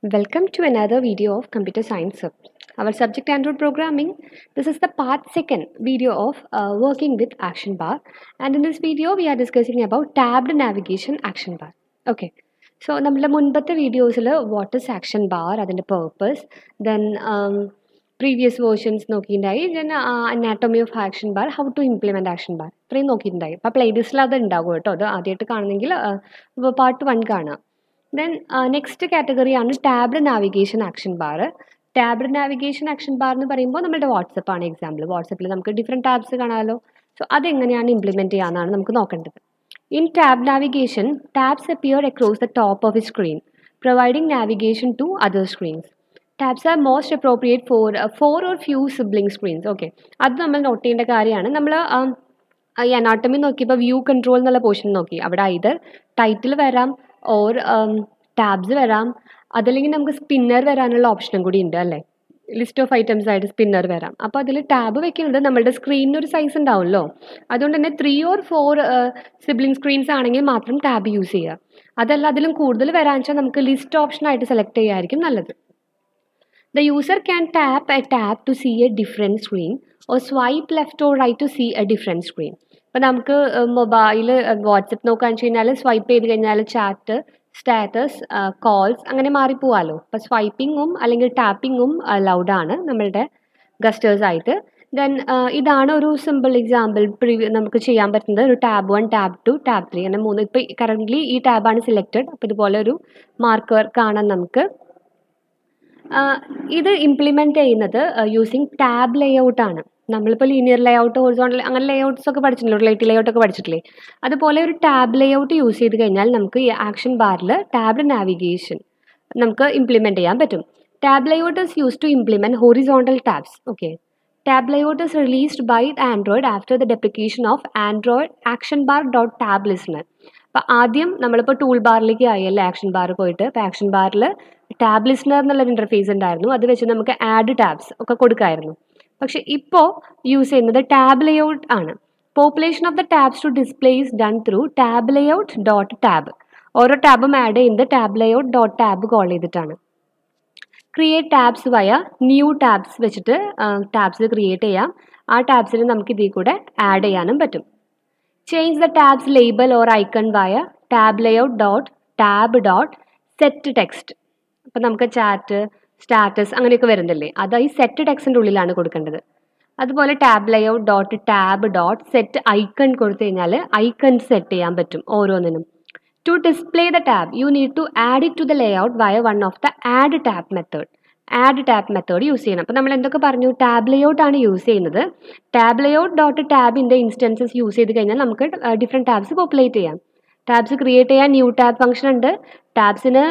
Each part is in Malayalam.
Welcome to another video of Computer Science Our subject Android programming. This is the part second video of uh, working with action bar. And in this video, we are discussing about tabbed navigation action bar. Okay. So, നമ്മുടെ മുൻപത്തെ വീഡിയോസിൽ വാട്ട് ഇസ് ആക്ഷൻ ബാർ അതിൻ്റെ പേർപ്പസ് ദെൻ പ്രീവിയസ് Then, നോക്കിയിട്ടുണ്ടായി then anatomy of action bar how Action Bar, action bar ഇത്രയും നോക്കിയിട്ടുണ്ടായി അപ്പോൾ പ്ലേലിസ്റ്റിൽ അത് ഉണ്ടാവും see അത് ആദ്യമായിട്ട് കാണുന്നെങ്കിൽ പാർട്ട് വൺ കാണാം ദെൻ നെക്സ്റ്റ് കാറ്റഗറിയാണ് tabbed navigation action bar tabbed navigation action bar എന്ന് പറയുമ്പോൾ നമ്മുടെ വാട്സപ്പ് ആണ് എക്സാമ്പിൾ വാട്സപ്പിൽ നമുക്ക് ഡിഫറെൻറ്റ് ടാബ്സ് കാണാമല്ലോ സോ അതെങ്ങനെയാണ് ഇംപ്ലിമെൻറ്റ് ചെയ്യാമെന്നാണ് നമുക്ക് നോക്കേണ്ടത് in tab navigation tabs appear across the top of the screen providing navigation to other screens tabs are most appropriate for four or few sibling screens okay അത് നമ്മൾ നോട്ട് ചെയ്യേണ്ട കാര്യമാണ് നമ്മൾ um, ഈ അനാട്ടമി നോക്കിയപ്പോൾ വ്യൂ കൺട്രോൾ എന്നുള്ള പോർഷൻ നോക്കി അവിടെ ഐതർ ടൈറ്റിൽ വരാം ഓർ ടാബ്സ് um, വരാം അതല്ലെങ്കിൽ നമുക്ക് സ്പിന്നർ വരാനുള്ള ഓപ്ഷനും കൂടി ഉണ്ട് അല്ലേ ലിസ്റ്റ് ഓഫ് ഐറ്റംസ് ആയിട്ട് സ്പിന്നർ വരാം അപ്പോൾ അതിൽ ടാബ് വെക്കുന്നത് നമ്മളുടെ സ്ക്രീനിന് ഒരു സൈസ് ഉണ്ടാവുമല്ലോ അതുകൊണ്ട് തന്നെ three or four sibling screens ആണെങ്കിൽ മാത്രം ടാബ് യൂസ് ചെയ്യുക അതല്ല അതിലും കൂടുതൽ വരാൻ വെച്ചാൽ നമുക്ക് ലിസ്റ്റ് ഓപ്ഷൻ ആയിട്ട് സെലക്ട് ചെയ്യായിരിക്കും നല്ലത് the user can tap a tab to see a different screen or swipe left or right to see a different screen അപ്പം നമുക്ക് മൊബൈൽ വാട്സപ്പ് നോക്കുകയെന്ന് വെച്ച് കഴിഞ്ഞാൽ സ്വൈപ്പ് ചെയ്ത് കഴിഞ്ഞാൽ ചാറ്റ് സ്റ്റാറ്റസ് കോൾസ് അങ്ങനെ മാറിപ്പോവാലോ അപ്പോൾ സ്വൈപ്പിങ്ങും അല്ലെങ്കിൽ ടാപ്പിങ്ങും ആണ് നമ്മളുടെ ഗസ്റ്റേഴ്സായിട്ട് ദെൻ ഇതാണ് ഒരു സിമ്പിൾ എക്സാമ്പിൾ പ്രിവ്യൂ നമുക്ക് ചെയ്യാൻ പറ്റുന്നത് ഒരു tab one tab two tab three അങ്ങനെ മൂന്ന് ഇപ്പം കറൻ്റ്ലി ഈ ടാബാണ് സെലക്റ്റഡ് അപ്പോൾ ഇതുപോലെ ഒരു മാർക്കർ കാണാൻ നമുക്ക് ഇത് ഇംപ്ലിമെൻറ്റ് ചെയ്യുന്നത് യൂസിങ് ടാബ് ലേഔട്ടാണ് നമ്മളിപ്പോൾ ലീനിയർ ലേഔട്ട് ഹോറിസോണ്ടൽ അങ്ങനെ ലേഔട്ട്സ് ഒക്കെ പഠിച്ചിട്ടുണ്ടല്ലോ റിലേറ്റീവ് ലേഔട്ട് ഒക്കെ പഠിച്ചിട്ടില്ലേ അതുപോലെ ഒരു ടാബ് ലേഔട്ട് യൂസ് ചെയ്ത് കഴിഞ്ഞാൽ നമുക്ക് ഈ ആക്ഷൻ ബാറിൽ ടാബ് നാവിഗേഷൻ നമുക്ക് ഇംപ്ലിമെൻറ്റ് ചെയ്യാൻ പറ്റും tab layout is use to implement horizontal tabs okay tab layout is released by Android after the deprecation of Android action bar dot tab list അപ്പോൾ ആദ്യം നമ്മളിപ്പോൾ ടൂൾ ബാറിലേക്ക് ആയല്ലേ ആക്ഷൻ ബാർ പോയിട്ട് അപ്പോൾ ആക്ഷൻ ബാറിൽ ടാബ് ലിസ്ണർ എന്നുള്ളൊരു ഇൻ്റർഫേസ് ഉണ്ടായിരുന്നു അത് വെച്ച് നമുക്ക് ആഡ് ടാബ്സ് ഒക്കെ കൊടുക്കായിരുന്നു പക്ഷേ ഇപ്പോൾ യൂസ് ചെയ്യുന്നത് ടാബ് ലേഔട്ട് ആണ് population of the tabs to displays done through tab layout dot tab ഓരോ ടാബും ആഡ് ചെയ്യുന്നത് tab layout dot tab call ചെയ്തിട്ടാണ് create tabs via new tabs വെച്ചിട്ട് ടാബ്സിൽ ക്രിയേറ്റ് ചെയ്യാം ആ ടാബ്സിൽ നമുക്ക് ഇതിൽ കൂടെ ആഡ് ചെയ്യാനും പറ്റും change the tabs label or icon via tab layout dot tab dot set text അപ്പം നമുക്ക് ചാറ്റ് സ്റ്റാറ്റസ് അങ്ങനെയൊക്കെ വരുന്നില്ലേ അത് ഈ സെറ്റ് ടെക്സിൻ്റെ ഉള്ളിലാണ് കൊടുക്കേണ്ടത് അതുപോലെ tab layout dot tab dot set icon കൊടുത്തു കഴിഞ്ഞാൽ ഐക്കൺ സെറ്റ് ചെയ്യാൻ പറ്റും ഓരോന്നിനും to display the tab you need to add it to the layout via one of the add tab method add tab method use ചെയ്യണം അപ്പോൾ നമ്മൾ എന്തൊക്കെ പറഞ്ഞു ടാബ് ലേഔട്ട് ആണ് യൂസ് ചെയ്യുന്നത് ടാബ് ലേഔട്ട് ഡോട്ട് ടാബിൻ്റെ ഇൻസ്റ്റൻസസ് യൂസ് ചെയ്ത് കഴിഞ്ഞാൽ നമുക്ക് ഡിഫറെൻറ്റ് ടാബ്സ് പോപ്പുലേറ്റ് ചെയ്യാം ടാബ്സ് ക്രിയേറ്റ് ചെയ്യാൻ ന്യൂ ടാബ് ഫംഗ്ഷൻ ഉണ്ട് ടാബ്സിന്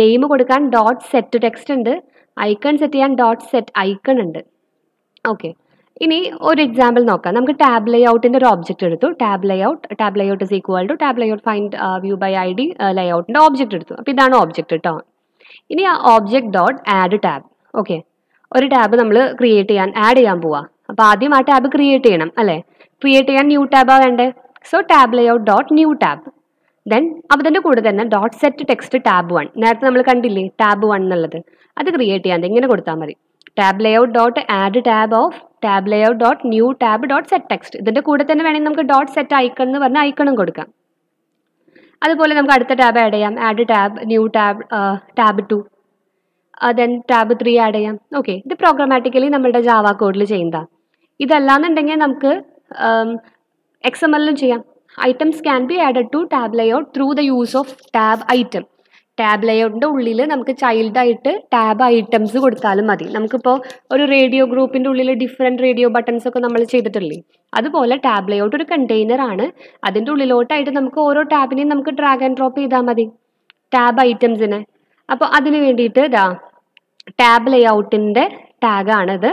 നെയിം കൊടുക്കാൻ ഡോട്ട് സെറ്റ് ടെക്സ്റ്റ് ഉണ്ട് ഐക്കൺ സെറ്റ് ചെയ്യാൻ ഡോട്ട് സെറ്റ് ഐക്കൺ ഉണ്ട് ഓക്കെ ഇനി ഒരു എക്സാമ്പിൾ നോക്കാം നമുക്ക് ടാബ് ഔട്ടിൻ്റെ ഒരു ഒബ്ജക്റ്റ് എടുത്തു tab layout tab layout is equal to tab layout find view by I D ഔട്ടിൻ്റെ ഒബ്ജക്റ്റ് എടുത്തു അപ്പോൾ ഇതാണ് ഒബ്ജക്റ്റ് കേട്ടോ ഇനി ആ object dot add tab okay ഒരു ടാബ് നമ്മൾ ക്രിയേറ്റ് ചെയ്യാൻ ആഡ് ചെയ്യാൻ പോവാം അപ്പോൾ ആദ്യം ആ ടാബ് ക്രിയേറ്റ് ചെയ്യണം അല്ലേ ക്രിയേറ്റ് ചെയ്യാൻ ന്യൂ ടാബാണ് വേണ്ടേ so tab layout dot new tab then അതിൻ്റെ കൂടെ തന്നെ dot set text tab one നേരത്തെ നമ്മൾ കണ്ടില്ലേ ടാബ് വൺ എന്നുള്ളത് അത് ക്രിയേറ്റ് ചെയ്യാൻ ഇങ്ങനെ കൊടുത്താൽ മതി tab layout dot add tab of tab layout dot new tab dot set text ഇതിൻ്റെ കൂടെ തന്നെ വേണമെങ്കിൽ നമുക്ക് ഡോട്ട് സെറ്റ് ഐക്കൺ എന്ന് പറഞ്ഞാൽ ഐക്കണും കൊടുക്കാം അതുപോലെ നമുക്ക് അടുത്ത ടാബ് ആഡ് ചെയ്യാം add tab new tab tab two then tab three add ചെയ്യാം ഓക്കെ ഇത് പ്രോഗ്രമാറ്റിക്കലി നമ്മളുടെ ജാവാ കോഡിൽ ചെയ്യുന്നതാണ് ഇതല്ലാന്നുണ്ടെങ്കിൽ നമുക്ക് എക്സ് എം എല്ലും ചെയ്യാം items can be added to tab layout through the use of tab item tab ലേഔട്ടിൻ്റെ ഉള്ളിൽ നമുക്ക് ചൈൽഡായിട്ട് ടാബ് ഐറ്റംസ് കൊടുത്താലും മതി നമുക്കിപ്പോൾ ഒരു റേഡിയോ ഗ്രൂപ്പിൻ്റെ ഉള്ളിൽ ഡിഫറെൻറ്റ് റേഡിയോ ബട്ടൺസ് ഒക്കെ നമ്മൾ ചെയ്തിട്ടില്ലേ അതുപോലെ ടാബ് ലേഔട്ട് ഒരു കണ്ടെയ്നർ ആണ് അതിൻ്റെ ഉള്ളിലോട്ടായിട്ട് നമുക്ക് ഓരോ ടാബിനെയും നമുക്ക് ഡ്രാഗ് ആൻഡ് ഡ്രോപ്പ് ചെയ്താൽ മതി ടാബ് ഐറ്റംസിന് അപ്പോൾ അതിന് വേണ്ടിയിട്ട് ഇതാ ടാബ് ലേഔട്ടിൻ്റെ ടാഗാണിത്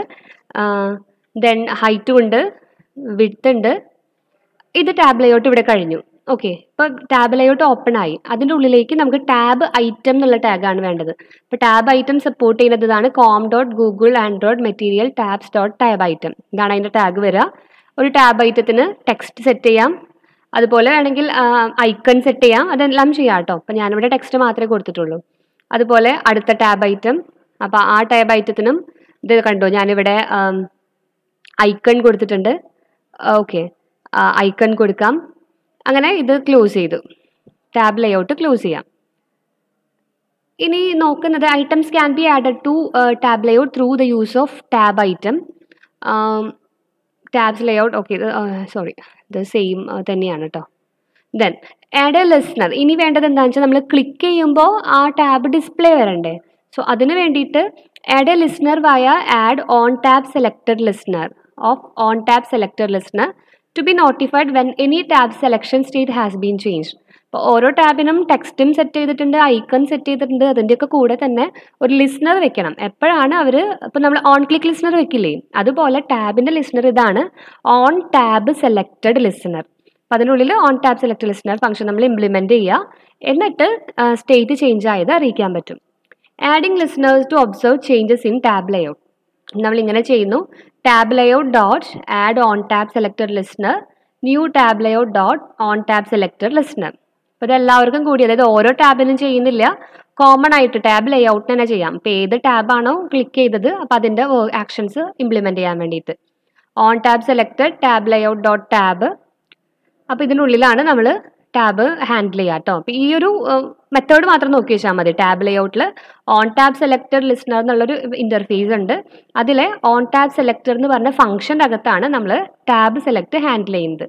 ദെൻ ഹൈറ്റും ഉണ്ട് വിഡ്ത്ത് ഉണ്ട് ഇത് ടാബ് ലേഔട്ട് ഇവിടെ കഴിഞ്ഞു ഓക്കെ ഇപ്പൊ ടാബ് ലേഔട്ട് ഓപ്പൺ ആയി അതിൻ്റെ ഉള്ളിലേക്ക് നമുക്ക് ടാബ് ഐറ്റം എന്നുള്ള ടാഗാണ് വേണ്ടത് ഇപ്പൊ ടാബ് ഐറ്റം സപ്പോർട്ട് ചെയ്യുന്നതാണ് com dot Google Android material tabs dot tab item ഇതാണ് അതിന്റെ ടാഗ് വരിക ഒരു ടാബ് ഐറ്റത്തിന് ടെക്സ്റ്റ് സെറ്റ് ചെയ്യാം അതുപോലെ വേണമെങ്കിൽ ഐക്കൺ സെറ്റ് ചെയ്യാം അതെല്ലാം ചെയ്യാം കേട്ടോ അപ്പൊ ഞാനിവിടെ ടെക്സ്റ്റ് മാത്രമേ കൊടുത്തിട്ടുള്ളൂ അതുപോലെ അടുത്ത ടാബ് ഐറ്റം അപ്പോൾ ആ ടാബ് ഐറ്റത്തിനും ഇത് കണ്ടോ ഞാനിവിടെ ഐക്കൺ കൊടുത്തിട്ടുണ്ട് ഓക്കെ ഐക്കൺ കൊടുക്കാം അങ്ങനെ ഇത് ക്ലോസ് ചെയ്തു ടാബ് ലേഔട്ട് ക്ലോസ് ചെയ്യാം ഇനി നോക്കുന്നത് items can be added to tab layout through the use of tab item tabs layout okay sorry ഇത് സെയിം തന്നെയാണ് കേട്ടോ ദെൻ ആഡ് എ ലിസ്ണർ ഇനി വേണ്ടത് എന്താണെന്ന് വെച്ചാൽ നമ്മൾ ക്ലിക്ക് ചെയ്യുമ്പോൾ ആ ടാബ് ഡിസ്പ്ലേ വരണ്ടേ സോ അതിന് വേണ്ടിയിട്ട് add a listener via add on tab selected listener of on tab selected listener to be notified when any tab selection state has been change അപ്പോൾ ഓരോ ടാബിനും ടെക്സ്റ്റും സെറ്റ് ചെയ്തിട്ടുണ്ട് ഐക്കൺ സെറ്റ് ചെയ്തിട്ടുണ്ട് അതിൻ്റെയൊക്കെ കൂടെ തന്നെ ഒരു ലിസ്ണർ വെക്കണം എപ്പോഴാണ് അവർ ഇപ്പം നമ്മൾ ഓൺ ക്ലിക്ക് ലിസ്ണർ വെക്കില്ലേ അതുപോലെ ടാബിൻ്റെ ലിസ്ണർ ഇതാണ് ഓൺ ടാബ് സെലക്റ്റഡ് ലിസ്ണർ അപ്പം അതിനുള്ളിൽ on tab selected listener function നമ്മൾ ഇംപ്ലിമെൻറ്റ് ചെയ്യുക എന്നിട്ട് സ്റ്റേറ്റ് ചേഞ്ച് ആയത് അറിയിക്കാൻ പറ്റും adding listeners to observe changes in tab layout നമ്മളിങ്ങനെ ചെയ്യുന്നു tab layout dot add on tab selected listener new tab layout dot on tab selected listener അപ്പോൾ ഇത് എല്ലാവർക്കും കൂടി അതായത് ഓരോ ടാബിനും ചെയ്യുന്നില്ല കോമൺ ആയിട്ട് ടാബ് ഔട്ട് തന്നെ ചെയ്യാം ഇപ്പൊ ഏത് ടാബാണോ ക്ലിക്ക് ചെയ്തത് അപ്പൊ അതിന്റെ ആക്ഷൻസ് ഇംപ്ലിമെന്റ് ചെയ്യാൻ വേണ്ടിയിട്ട് on tab selected tab out dot tab അപ്പൊ ഇതിനുള്ളിലാണ് നമ്മൾ ടാബ് ഹാൻഡിൽ ചെയ്യാം കേട്ടോ അപ്പൊ ഈ ഒരു മെത്തേഡ് മാത്രം നോക്കി വെച്ചാൽ മതി ടാബ് ലേഔട്ടിൽ ഓൺ ടാബ് സെലക്ടർ ലിസ്ണർ എന്നുള്ളൊരു ഇന്റർഫേസ് ഉണ്ട് അതിലെ ഓൺ ടാബ് സെലക്ടർ എന്ന് പറഞ്ഞ ഫംഗ്ഷൻ്റെ അകത്താണ് നമ്മൾ ടാബ് സെലക്ട് ഹാൻഡിൽ ചെയ്യുന്നത്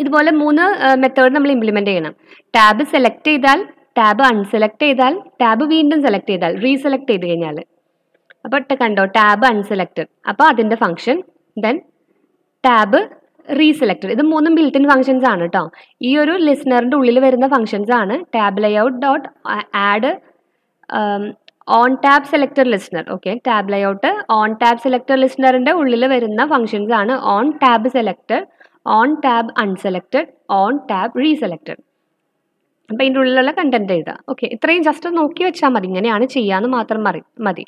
ഇതുപോലെ മൂന്ന് മെത്തേഡ് നമ്മൾ ഇംപ്ലിമെന്റ് ചെയ്യണം ടാബ് സെലക്ട് ചെയ്താൽ ടാബ് അൺസെലക്ട് ചെയ്താൽ ടാബ് വീണ്ടും സെലക്ട് ചെയ്താൽ റീസെലക്ട് ചെയ്ത് കഴിഞ്ഞാൽ അപ്പോൾ കണ്ടോ ടാബ് അൺസെലക്ട് അപ്പോൾ അതിൻ്റെ ഫംഗ്ഷൻ ദെൻ ടാബ് റീസെലക്റ്റഡ് ഇത് മൂന്നും ബിൽറ്റിൻ ഫംഗ്ഷൻസ് ആണ് കേട്ടോ ഈ ഒരു ലിസ്ണറിൻ്റെ ഉള്ളിൽ വരുന്ന ഫംഗ്ഷൻസ് ആണ് tab layout dot add on tab selector listener okay tab layout on tab selector ലിസ്ണറിൻ്റെ ഉള്ളിൽ വരുന്ന ഫംഗ്ഷൻസ് ആണ് on tab selected on tab unselected on tab reselected അപ്പം അതിൻ്റെ ഉള്ളിലുള്ള കണ്ടന്റ് എഴുതാം ഓക്കെ ഇത്രയും ജസ്റ്റ് നോക്കി വെച്ചാൽ മതി ഇങ്ങനെയാണ് ചെയ്യാമെന്ന് മാത്രം മതി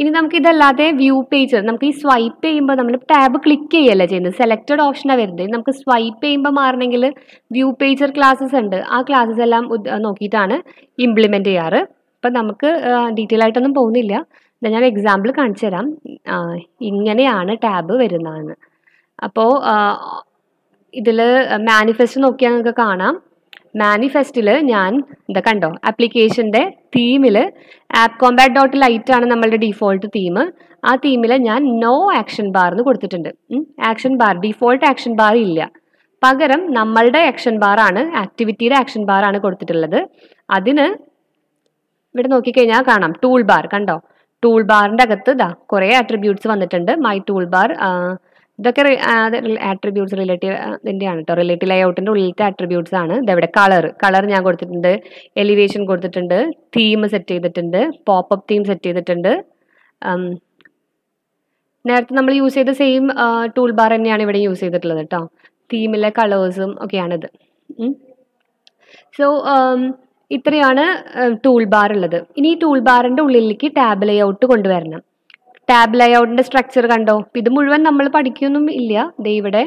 ഇനി നമുക്ക് ഇതല്ലാതെ വ്യൂ പേജ് നമുക്ക് ഈ സ്വൈപ്പ് ചെയ്യുമ്പോൾ നമ്മൾ ടാബ് ക്ലിക്ക് ചെയ്യല്ലേ ചെയ്യുന്നത് സെലക്റ്റഡ് ഓപ്ഷനാണ് വരുന്നത് നമുക്ക് സ്വൈപ്പ് ചെയ്യുമ്പോൾ മാറണമെങ്കിൽ വ്യൂ പേജർ ക്ലാസ്സസ് ഉണ്ട് ആ ക്ലാസ്സസ് എല്ലാം നോക്കിയിട്ടാണ് ഇംപ്ലിമെൻ്റ് ചെയ്യാറ് അപ്പം നമുക്ക് ഡീറ്റെയിൽ ആയിട്ടൊന്നും പോകുന്നില്ല ഞാൻ എക്സാമ്പിൾ കാണിച്ചു തരാം ഇങ്ങനെയാണ് ടാബ് വരുന്നതെന്ന് അപ്പോൾ ഇതിൽ മാനിഫെസ്റ്റ് നോക്കിയാൽ നിങ്ങൾക്ക് കാണാം മാനിഫെസ്റ്റിൽ ഞാൻ എന്താ കണ്ടോ ആപ്ലിക്കേഷൻ്റെ തീമിൽ ആപ്പ് കോമ്പാറ്റ് ഡോട്ട് ലൈറ്റ് ആണ് നമ്മളുടെ ഡിഫോൾട്ട് തീം ആ തീമിൽ ഞാൻ നോ ആക്ഷൻ ബാർ എന്ന് കൊടുത്തിട്ടുണ്ട് action bar default action bar ഇല്ല പകരം നമ്മളുടെ ആക്ഷൻ ബാറാണ് ആക്ടിവിറ്റിയുടെ ആക്ഷൻ ബാറാണ് കൊടുത്തിട്ടുള്ളത് അതിന് ഇവിടെ നോക്കിക്കഴിഞ്ഞാൽ കാണാം ടൂൾ ബാർ കണ്ടോ ടൂൾ ബാറിൻ്റെ അകത്ത് ഇതാ കുറേ ആട്രിബ്യൂട്ട്സ് വന്നിട്ടുണ്ട് മൈ ടൂൾ ബാർ ഇതൊക്കെ ആട്രിബ്യൂട്ട്സ് റിലേറ്റീവ് ഇതിൻ്റെയാണ് കേട്ടോ റിലേറ്റീവ് ലൈഔട്ടിൻ്റെ ഉള്ളിലത്തെ ആട്രിബ്യൂട്ട്സ് ആണ് ഇതെവിടെ കളർ കളർ ഞാൻ കൊടുത്തിട്ടുണ്ട് എലിവേഷൻ കൊടുത്തിട്ടുണ്ട് തീം സെറ്റ് ചെയ്തിട്ടുണ്ട് പോപ്പപ്പ് തീം സെറ്റ് ചെയ്തിട്ടുണ്ട് നേരത്തെ നമ്മൾ യൂസ് ചെയ്ത സെയിം ടൂൾ ബാർ തന്നെയാണ് ഇവിടെ യൂസ് ചെയ്തിട്ടുള്ളത് കേട്ടോ തീമിലെ കളേഴ്സും ഒക്കെയാണിത് സോ ഇത്രയാണ് ടൂൾ ബാർ ഉള്ളത് ഇനി ഈ ടൂൾ ബാറിൻ്റെ ഉള്ളിലേക്ക് ടാബ് ലേഔട്ട് കൊണ്ടുവരണം ടാബ് ലേഔട്ടിൻ്റെ സ്ട്രക്ചർ കണ്ടോ ഇത് മുഴുവൻ നമ്മൾ പഠിക്കുകയൊന്നും ഇല്ല ദേ ഇവിടെ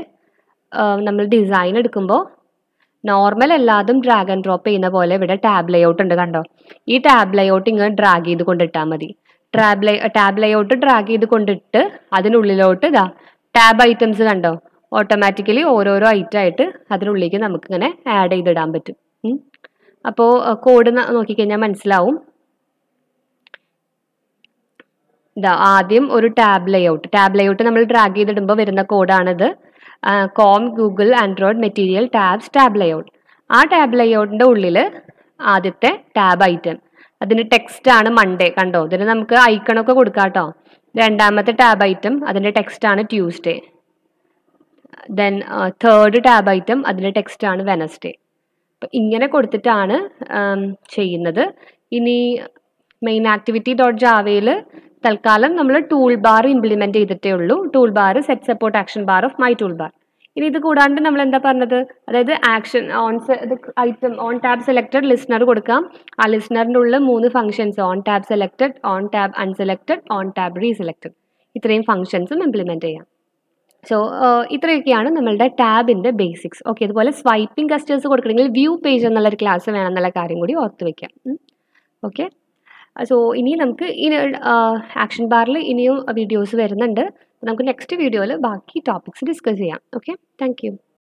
നമ്മൾ ഡിസൈൻ എടുക്കുമ്പോൾ നോർമൽ എല്ലാതും ഡ്രാഗ് ആൻഡ് ഡ്രോപ്പ് ചെയ്യുന്ന പോലെ ഇവിടെ ടാബ് ലേഔട്ട് ഉണ്ട് കണ്ടോ ഈ ടാബ് ലേഔട്ട് ഇങ്ങനെ ഡ്രാഗ് ചെയ്ത് കൊണ്ടിട്ടാൽ മതി tab lay tab layout drag ചെയ്ത് കൊണ്ടിട്ട് അതിനുള്ളിലോട്ട് ഇതാ ടാബ് ഐറ്റംസ് കണ്ടോ ഓട്ടോമാറ്റിക്കലി ഓരോരോ ഐറ്റം ആയിട്ട് അതിനുള്ളിലേക്ക് നമുക്കിങ്ങനെ ആഡ് ചെയ്തിടാൻ പറ്റും അപ്പോൾ കോഡ് നോക്കിക്കഴിഞ്ഞാൽ മനസ്സിലാവും ഇതാ ആദ്യം ഒരു ടാബ് ലേഔട്ട് ടാബ് ലേഔട്ട് നമ്മൾ ഡ്രാഗ് ചെയ്തിടുമ്പോൾ വരുന്ന കോഡാണിത് com Google Android material tabs tab layout ആ ടാബ് ലേഔട്ടിൻ്റെ ഉള്ളിൽ ആദ്യത്തെ ടാബ് ഐറ്റം അതിന് ടെക്സ്റ്റ് ആണ് മൺഡേ കണ്ടോ ഇതിന് നമുക്ക് ഐക്കണൊക്കെ കൊടുക്കാം കേട്ടോ രണ്ടാമത്തെ ടാബ് ഐറ്റം അതിൻ്റെ ടെക്സ്റ്റ് ആണ് Tuesday then third tab item അതിൻ്റെ ടെക്സ്റ്റ് ആണ് വെനസ്ഡേ അപ്പം ഇങ്ങനെ കൊടുത്തിട്ടാണ് ചെയ്യുന്നത് ഇനി മെയിൻ ആക്ടിവിറ്റി ഡോട്ട് ജാവയിൽ തൽക്കാലം നമ്മൾ ടൂൾ ബാർ ഇംപ്ലിമെന്റ് ചെയ്തിട്ടേ ഉള്ളൂ tool bar set support action bar of my tool bar ഇനി ഇത് കൂടാണ്ട് നമ്മൾ എന്താ പറഞ്ഞത് അതായത് action on item on tab selected listener കൊടുക്കാം ആ ലിസ്ണറിൻ്റെ ഉള്ള മൂന്ന് functions on tab selected on tab unselected on tab reselected ഇത്രയും ഫംഗ്ഷൻസും ഇംപ്ലിമെന്റ് ചെയ്യാം സോ ഇത്രയൊക്കെയാണ് നമ്മളുടെ ടാബിന്റെ ബേസിക്സ് ഓക്കെ അതുപോലെ സ്വൈപ്പിംഗ് കസ്റ്റേഴ്സ് കൊടുക്കണമെങ്കിൽ വ്യൂ പേജ് എന്നുള്ളൊരു ക്ലാസ് വേണം എന്നുള്ള കാര്യം കൂടി ഓർത്ത് വെക്കാം ഓക്കെ സോ ഇനി നമുക്ക് ഈ ആക്ഷൻ ബാറിൽ ഇനിയും വീഡിയോസ് വരുന്നുണ്ട് നമുക്ക് നെക്സ്റ്റ് വീഡിയോയിൽ ബാക്കി ടോപ്പിക്സ് ഡിസ്കസ് ചെയ്യാം ഓക്കെ താങ്ക്